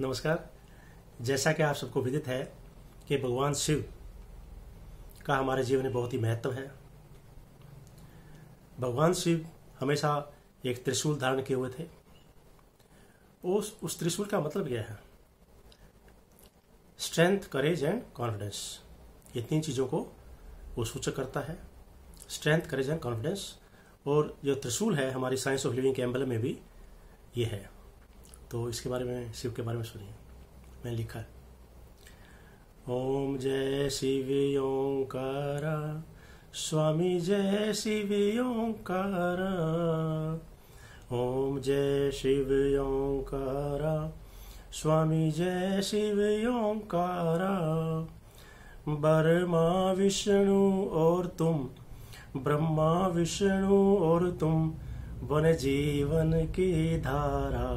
नमस्कार जैसा कि आप सबको विदित है कि भगवान शिव का हमारे जीवन में बहुत ही महत्व है भगवान शिव हमेशा एक त्रिशूल धारण किए हुए थे उस उस त्रिशूल का मतलब क्या है स्ट्रेंथ करेज एंड कॉन्फिडेंस ये तीन चीज़ों को वो सूचक करता है स्ट्रेंथ करेज एंड कॉन्फिडेंस और जो त्रिशूल है हमारी साइंस ऑफ लिविंग के एम्बल में भी ये है तो इसके बारे में शिव के बारे में सुनिए मैंने लिखा है ओम जय शिव ओंकार स्वामी जय शिव ओंकार ओम जय शिव ओंकार स्वामी जय शिव ओंकारा बर्मा विष्णु और तुम ब्रह्मा विष्णु और तुम वन जीवन की धारा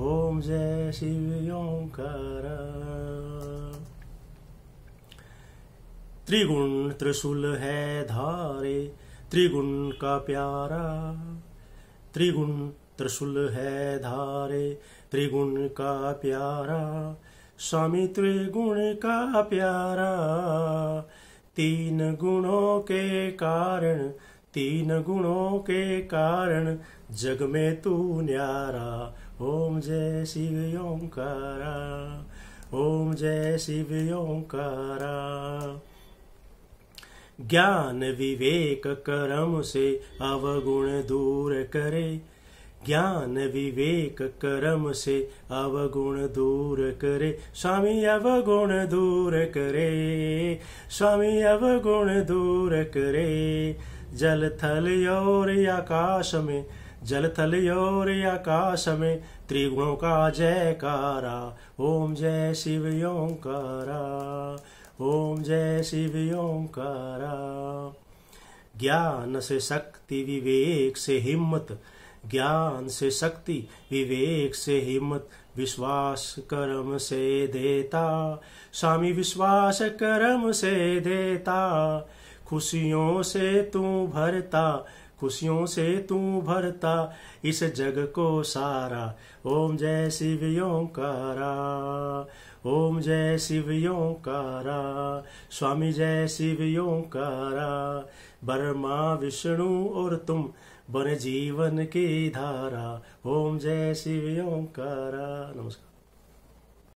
ओम जय शिव ओंकार त्रिगुण त्रिशूल है धारे त्रिगुण का प्यारा त्रिगुण त्रिशूल है धारे त्रिगुण का प्यारा स्वामी त्रिगुण का प्यारा तीन गुणों के कारण तीन गुणों के कारण जग में तू न्यारा ओम जय शिव ओंकारा ओम जय शिव ओंकारा ज्ञान विवेक कर्म से अवगुण दूर करे ज्ञान विवेक कर्म से अवगुण दूर करे स्वामी अवगुण दूर करे स्वामी अवगुण दूर करे जल थल और आकाश में जल थल और आकाश में त्रिगुणों का जयकारा ओम जय शिव ओंकारा ओम जय शिव ओंकारा ज्ञान से शक्ति विवेक से हिम्मत ज्ञान से शक्ति विवेक से हिम्मत विश्वास कर्म से देता स्वामी विश्वास कर्म से देता खुशियों से तू भरता खुशियों से तू भरता इस जग को सारा ओम जय शिव ओंकारा ओम जय शिव ओंकारा स्वामी जय शिव ओंकारा बर्मा विष्णु और तुम बन जीवन की धारा ओम जय शिव ओंकारा नमस्कार